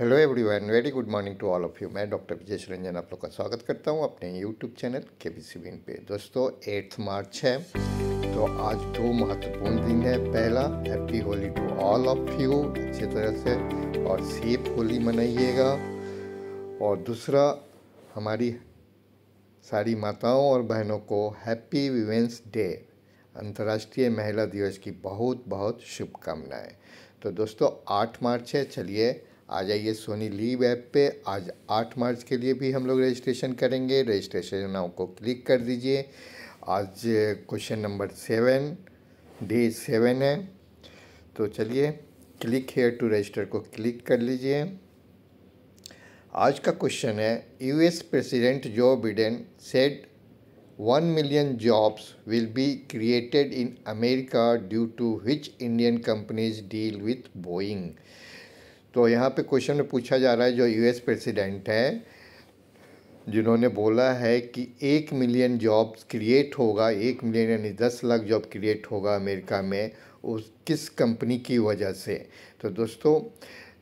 hello everyone very good morning to all of you मैं doctor Vijay Ranjan आप लोग का स्वागत करता हूँ अपने यूट्यूब चैनल के बी सी पे दोस्तों एट्थ मार्च है तो आज दो महत्वपूर्ण दिन है पहला happy Holi to all of you अच्छी तरह से और सेफ होली मनाइएगा और दूसरा हमारी सारी माताओं और बहनों को हैप्पी विमेंस डे अंतर्राष्ट्रीय महिला दिवस की बहुत बहुत शुभकामनाएं तो दोस्तों आठ मार्च है चलिए आ जाइए सोनी लीव ऐप पे आज 8 मार्च के लिए भी हम लोग रजिस्ट्रेशन करेंगे रजिस्ट्रेशन नाउ को क्लिक कर दीजिए आज question number seven day seven है तो चलिए क्लिक हेयर टू रजिस्टर को क्लिक कर लीजिए आज का क्वेश्चन है US president Joe Biden said one million jobs will be created in America due to which Indian companies deal with Boeing तो यहाँ पे क्वेश्चन में पूछा जा रहा है जो यूएस प्रेसिडेंट है जिन्होंने बोला है कि एक मिलियन जॉब्स क्रिएट होगा एक मिलियन यानी दस लाख जॉब क्रिएट होगा अमेरिका में उस किस कंपनी की वजह से तो दोस्तों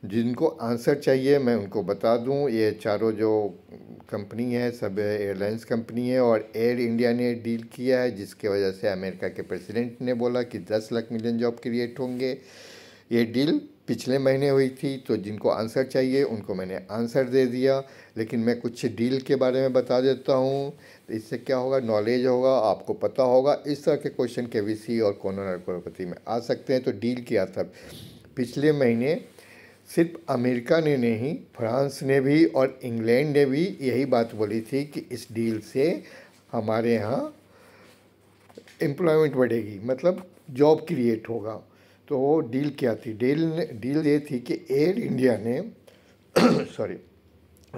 जिनको आंसर चाहिए मैं उनको बता दूं ये चारों जो कंपनी है सब एयरलाइंस कंपनी है और एयर इंडिया ने डील किया है जिसके वजह से अमेरिका के प्रेसिडेंट ने बोला कि दस लाख मिलियन जॉब क्रिएट होंगे ये डील पिछले महीने हुई थी तो जिनको आंसर चाहिए उनको मैंने आंसर दे दिया लेकिन मैं कुछ डील के बारे में बता देता हूँ तो इससे क्या होगा नॉलेज होगा आपको पता होगा इस तरह के क्वेश्चन के वी और कोनो करोड़पति में आ सकते हैं तो डील किया था पिछले महीने सिर्फ अमेरिका ने नहीं फ्रांस ने भी और इंग्लैंड ने भी यही बात बोली थी कि इस डील से हमारे यहाँ एम्प्लॉयमेंट बढ़ेगी मतलब जॉब क्रिएट होगा तो डील क्या थी डील ने डील ये थी कि एयर इंडिया ने सॉरी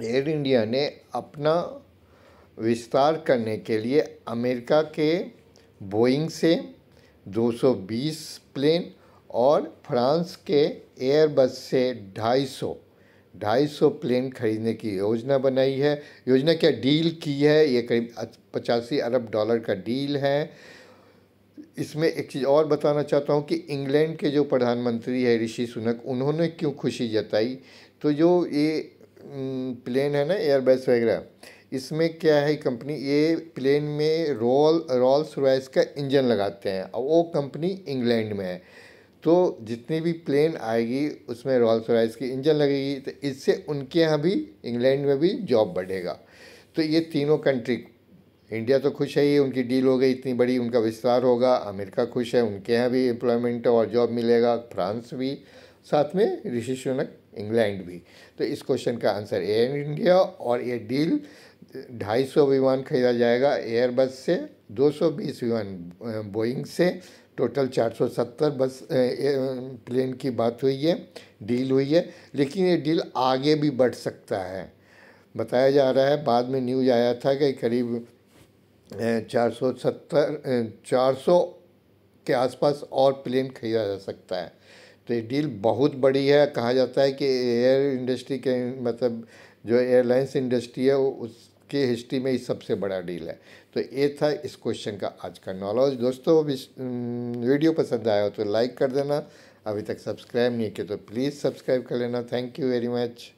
एयर इंडिया ने अपना विस्तार करने के लिए अमेरिका के बोइंग से 220 प्लेन और फ्रांस के एयरबस से 250 250 प्लेन खरीदने की योजना बनाई है योजना क्या डील की है ये करीब पचासी अरब डॉलर का डील है इसमें एक चीज़ और बताना चाहता हूँ कि इंग्लैंड के जो प्रधानमंत्री है ऋषि सुनक उन्होंने क्यों खुशी जताई तो जो ये प्लेन है ना एयरबस वगैरह इसमें क्या है कंपनी ये प्लेन में रोल रोल्स रॉयस का इंजन लगाते हैं और वो कंपनी इंग्लैंड में है तो जितनी भी प्लेन आएगी उसमें रॉल्स रॉयस की इंजन लगेगी तो इससे उनके यहाँ भी इंग्लैंड में भी जॉब बढ़ेगा तो ये तीनों कंट्री इंडिया तो खुश है ही उनकी डील हो गई इतनी बड़ी उनका विस्तार होगा अमेरिका खुश है उनके यहाँ भी एम्प्लॉयमेंट और जॉब मिलेगा फ्रांस भी साथ में ऋषि सुनक इंग्लैंड भी तो इस क्वेश्चन का आंसर एयर इंडिया और ये डील ढाई सौ विमान खरीदा जाएगा एयरबस से 220 विमान बोइंग से टोटल 470 बस प्लेन की बात हुई है डील हुई है लेकिन ये डील आगे भी बढ़ सकता है बताया जा रहा है बाद में न्यूज आया था कि करीब चार सौ सत्तर चार सौ के आसपास और प्लेन खरीदा जा सकता है तो ये डील बहुत बड़ी है कहा जाता है कि एयर इंडस्ट्री के मतलब जो एयरलाइंस इंडस्ट्री है उसके हिस्ट्री में ही सबसे बड़ा डील है तो ये था इस क्वेश्चन का आज का नॉलेज दोस्तों वीडियो पसंद आया हो तो लाइक कर देना अभी तक सब्सक्राइब नहीं किया तो प्लीज़ सब्सक्राइब कर लेना थैंक यू वेरी मच